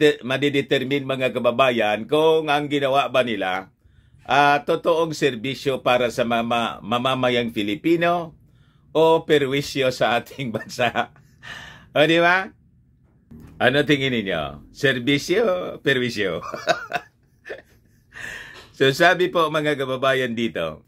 madedetermine mga kababayan kung ang ginawa ba nila uh, totoong serbisyo para sa mama, mamamayang Filipino o perwisyo sa ating bansa. o di ba? Ano tingin ninyo? Serbisyo, perwisyo. so sabi po mga kababayan dito,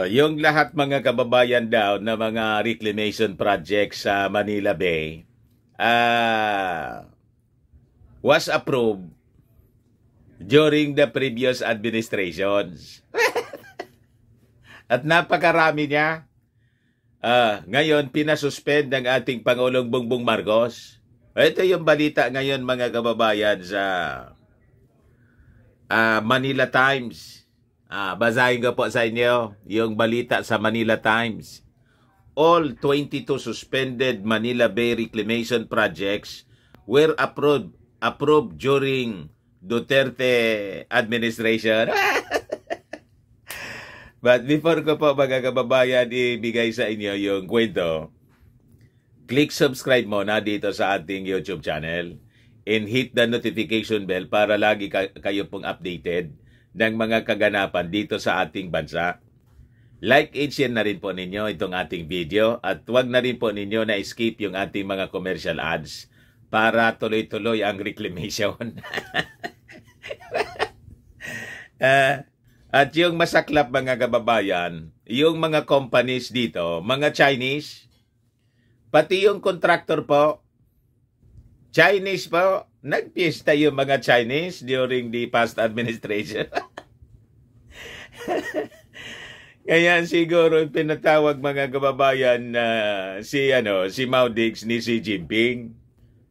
Uh, yung lahat mga kababayan daw na mga reclamation project sa Manila Bay uh, was approved during the previous administrations. At napakarami niya. Uh, ngayon, pinasuspend ng ating Pangulong Bongbong Marcos. Ito yung balita ngayon mga kababayan sa uh, Manila Times Ah, basahin ko po sa inyo yung balita sa Manila Times. All 22 suspended Manila Bay reclamation projects were approved approved during Duterte administration. But before ko po mga kababayan ibigay sa inyo yung kwento, click subscribe mo na dito sa ating YouTube channel and hit the notification bell para lagi kayo pong updated ng mga kaganapan dito sa ating bansa. Like and share na rin po ninyo itong ating video at huwag na rin po ninyo na skip yung ating mga commercial ads para tuloy-tuloy ang reclamation. uh, at yung masaklap mga kababayan, yung mga companies dito, mga Chinese, pati yung contractor po, Chinese po, nagpiesta yung mga Chinese during the past administration. Kaya siguro pinatawag mga kababayan na uh, si ano si Mao Dix ni Xi Jinping.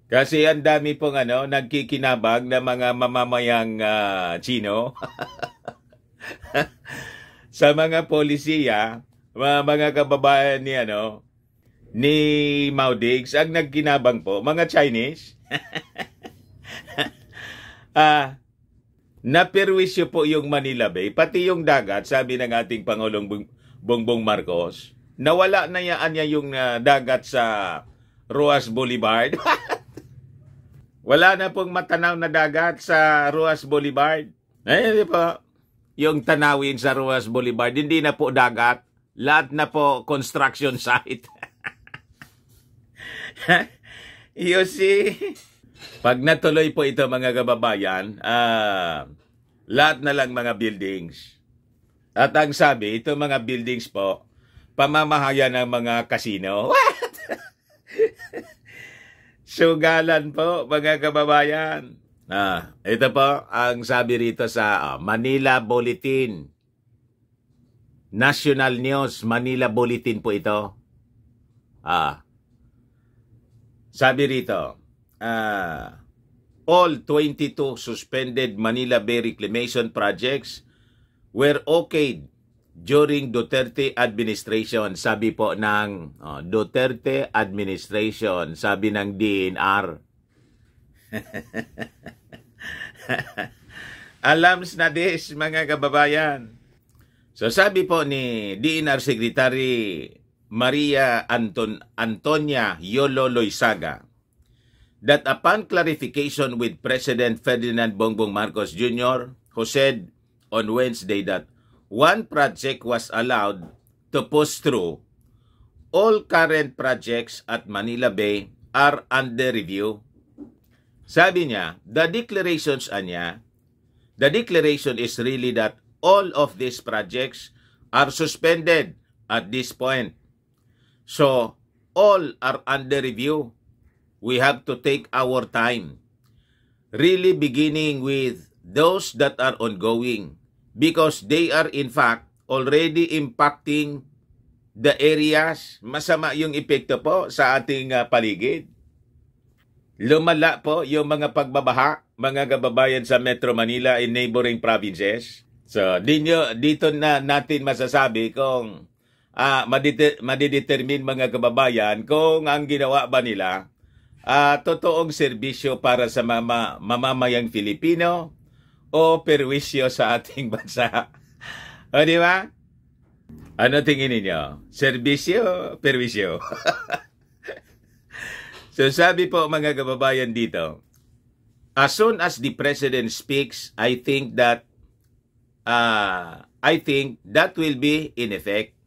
Kasi ang dami pong ano nagkikinabag na mga mamamayang uh, Chino sa mga polisiya, mga, mga kababayan ni ano ni Mao Dix ang nagkinabang po mga Chinese. Ah, naperwisyo po yung Manila Bay, pati yung dagat, sabi ng ating Pangulong Bongbong Marcos, nawala na yaan niya yung uh, dagat sa Ruas Boulevard. Wala na pong matanaw na dagat sa Ruas Boulevard. Eh, di po, yung tanawin sa Ruas Boulevard, hindi na po dagat. Lahat na po construction site. you see? Pag natuloy po ito mga kababayan, uh, lahat na lang mga buildings. At ang sabi, ito mga buildings po, pamamahaya ng mga kasino. What? Sugalan po mga kababayan. Ah, ito po ang sabi rito sa uh, Manila Bulletin. National News, Manila Bulletin po ito. Ah. Sabi rito, uh, all 22 suspended Manila Bay reclamation projects were okayed during Duterte administration, sabi po ng oh, Duterte administration, sabi ng DNR. Alams na this mga kababayan. So sabi po ni DNR Secretary Maria Anton Antonia Yolo Loisaga, that upon clarification with President Ferdinand Bongbong Marcos Jr., who said on Wednesday that one project was allowed to push through, all current projects at Manila Bay are under review. Sabi niya, the declarations anya, the declaration is really that all of these projects are suspended at this point. So, all are under review we have to take our time. Really beginning with those that are ongoing because they are in fact already impacting the areas. Masama yung epekto po sa ating ah, paligid. Lumala po yung mga pagbabaha, mga kababayan sa Metro Manila and neighboring provinces. So, dito, dito na natin masasabi kung ah, madite, madidetermine mga kababayan kung ang ginawa ba nila uh, totoong serbisyo para sa mama, mamamayang Filipino o perwisyo sa ating bansa? o di ba? Ano tingin ninyo? Serbisyo, perwisyo. so sabi po mga kababayan dito, as soon as the president speaks, I think that uh, I think that will be in effect.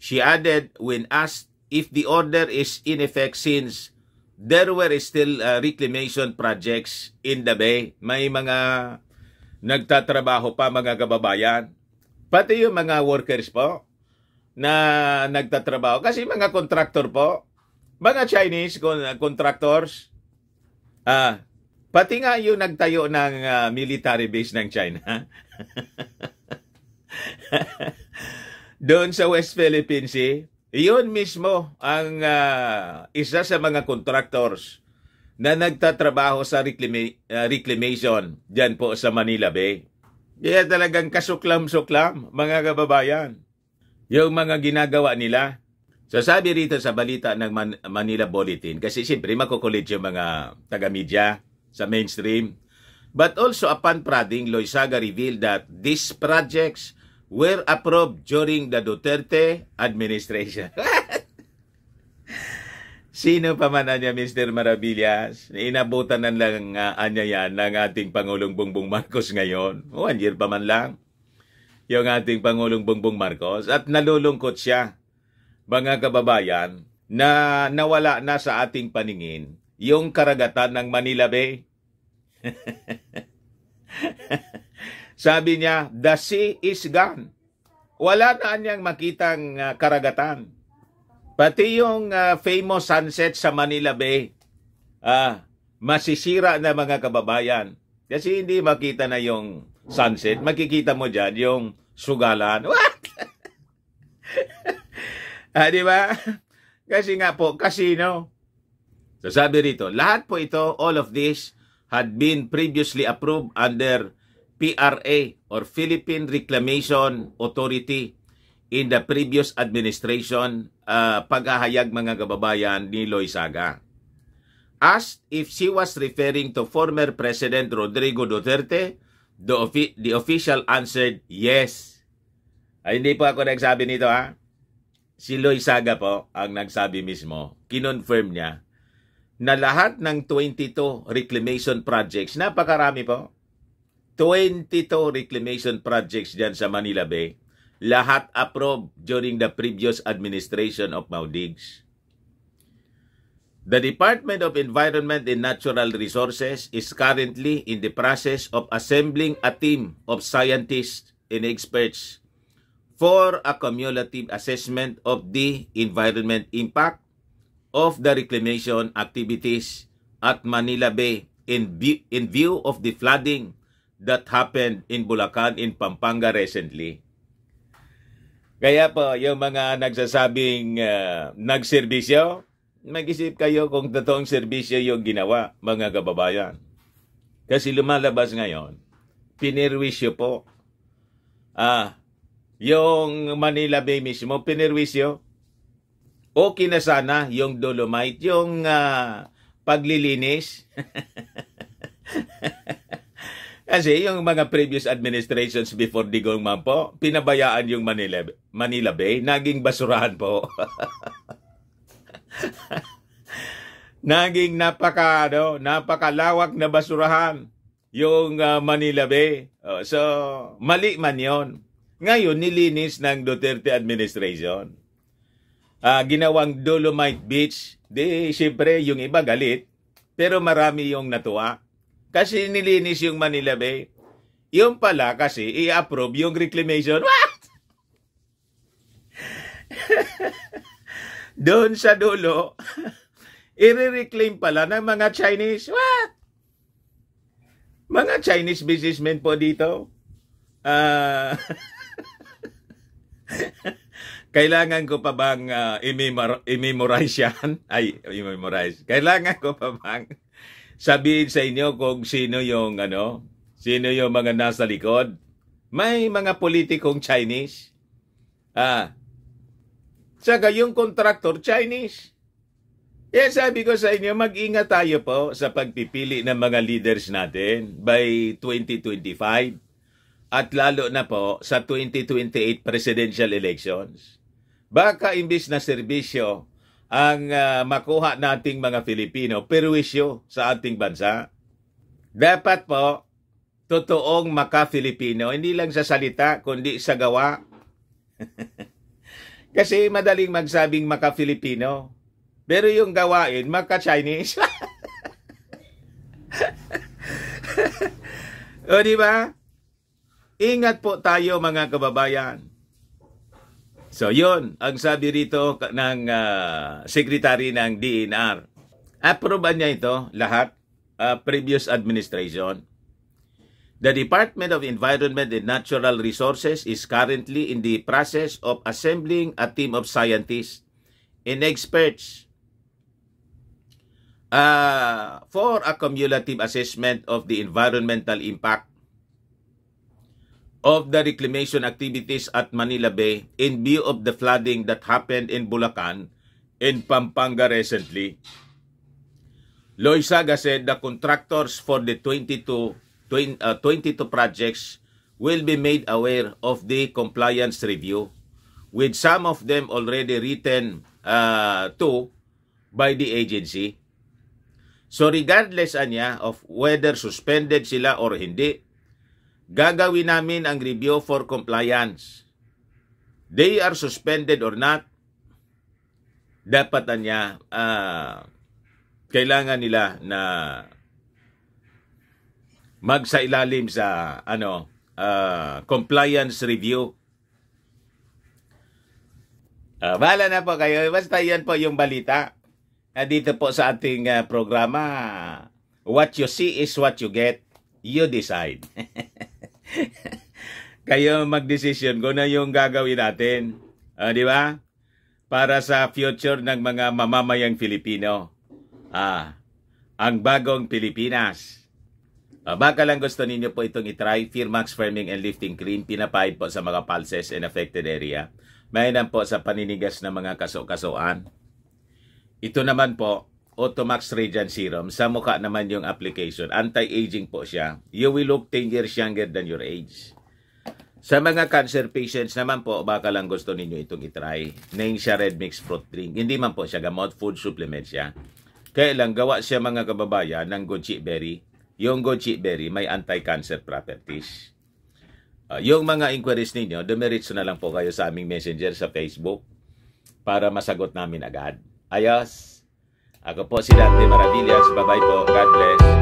She added when asked if the order is in effect since there were still uh, reclamation projects in the bay. May mga nagtatrabaho pa mga kababayan. Pati yung mga workers po na nagtatrabaho. Kasi mga contractor po, mga Chinese contractors, ah, pati nga yung nagtayo ng uh, military base ng China. Doon sa West Philippine Sea, iyon mismo ang uh, isa sa mga contractors na nagtatrabaho sa reclama- uh, reclamation dyan po sa Manila Bay. Kaya talagang kasuklam-suklam, mga kababayan, yung mga ginagawa nila. So rito sa balita ng Man- Manila Bulletin, kasi siyempre makukulit yung mga taga-media sa mainstream. But also upon prodding, Loisaga revealed that these projects were approved during the Duterte administration. Sino pa man niya, Mr. Maravillas, inabutan na lang uh, ah, anya yan ng ating Pangulong Bongbong Marcos ngayon. One year pa man lang yung ating Pangulong Bongbong Marcos at nalulungkot siya, mga kababayan, na nawala na sa ating paningin yung karagatan ng Manila Bay. Sabi niya, the sea is gone. Wala na niyang makitang ah, karagatan. Pati yung ah, famous sunset sa Manila Bay, ah, masisira na mga kababayan. Kasi hindi makita na yung sunset. Makikita mo dyan yung sugalan. What? ah, di ba? Kasi nga po, casino. So sabi rito, lahat po ito, all of this, had been previously approved under PRA or Philippine Reclamation Authority in the previous administration uh, paghahayag mga kababayan ni Loy Saga. Asked if she was referring to former President Rodrigo Duterte, the, ofi- the official answered yes. Ay, hindi po ako nagsabi nito ha. Si Loy Saga po ang nagsabi mismo, kinonfirm niya na lahat ng 22 reclamation projects, napakarami po, 22 reclamation projects dyan sa Manila Bay. Lahat approved during the previous administration of Maudigs. The Department of Environment and Natural Resources is currently in the process of assembling a team of scientists and experts for a cumulative assessment of the environment impact of the reclamation activities at Manila Bay in, view, in view of the flooding that happened in Bulacan, in Pampanga recently. Kaya po, yung mga nagsasabing uh, nagserbisyo, mag-isip kayo kung totoong serbisyo yung ginawa, mga kababayan. Kasi lumalabas ngayon, pinirwisyo po. Ah, yung Manila Bay mismo, pinirwisyo. Okay na sana yung Dolomite, yung uh, paglilinis. Kasi yung mga previous administrations before Digong man po, pinabayaan yung Manila, Manila Bay, naging basurahan po. naging napaka, ano, napakalawak na basurahan yung uh, Manila Bay. Oh, so, mali man yon. Ngayon, nilinis ng Duterte administration. Uh, ginawang Dolomite Beach. Di, syempre, yung iba galit. Pero marami yung natuwa kasi nilinis yung Manila Bay. Yung pala kasi i-approve yung reclamation. What? Doon sa dulo, i-reclaim pala ng mga Chinese. What? Mga Chinese businessmen po dito. Uh, kailangan ko pa bang uh, i-memorize yan? Ay, i-memorize. Kailangan ko pa bang sabihin sa inyo kung sino yung ano, sino yung mga nasa likod. May mga politikong Chinese. Ah. Tsaka yung contractor Chinese. Kaya eh, sabi ko sa inyo, mag-ingat tayo po sa pagpipili ng mga leaders natin by 2025 at lalo na po sa 2028 presidential elections. Baka imbis na serbisyo ang uh, makuha nating mga Filipino perwisyo sa ating bansa. Dapat po totoong maka-Filipino, hindi lang sa salita kundi sa gawa. Kasi madaling magsabing maka-Filipino, pero yung gawain maka-Chinese. o di ba? Ingat po tayo mga kababayan. So yun, ang sabi rito ng uh, Secretary ng DNR. approve niya ito lahat, uh, previous administration. The Department of Environment and Natural Resources is currently in the process of assembling a team of scientists and experts uh, for a cumulative assessment of the environmental impact of the reclamation activities at Manila Bay in view of the flooding that happened in Bulacan and Pampanga recently. Loisaga said the contractors for the 22, 22 uh, projects will be made aware of the compliance review, with some of them already written uh, to by the agency. So regardless anya of whether suspended sila or hindi, gagawin namin ang review for compliance. They are suspended or not, dapat na niya, uh, kailangan nila na magsailalim sa ano uh, compliance review. Uh, bahala na po kayo. Basta yan po yung balita. Uh, dito po sa ating uh, programa, what you see is what you get. You decide. kayo magdesisyon kung na ano yung gagawin natin. Uh, di ba? Para sa future ng mga mamamayang Filipino. Ah, ang bagong Pilipinas. Uh, baka lang gusto ninyo po itong itry, Firmax Firming and Lifting Cream, pinapahid po sa mga pulses and affected area. Mayroon po sa paninigas ng mga kaso-kasuan. Ito naman po, Automax Radiant Serum, sa mukha naman yung application. Anti-aging po siya. You will look 10 years younger than your age. Sa mga cancer patients naman po, baka lang gusto ninyo itong itry. Name siya Red Mix Fruit Drink. Hindi man po siya gamot, food supplement siya. Kaya lang gawa siya mga kababayan ng goji berry. Yung goji berry may anti-cancer properties. Uh, yung mga inquiries ninyo, dumiritso na lang po kayo sa aming messenger sa Facebook para masagot namin agad. Ayos! Ako po si Dante Maravillas. Bye-bye po. God bless.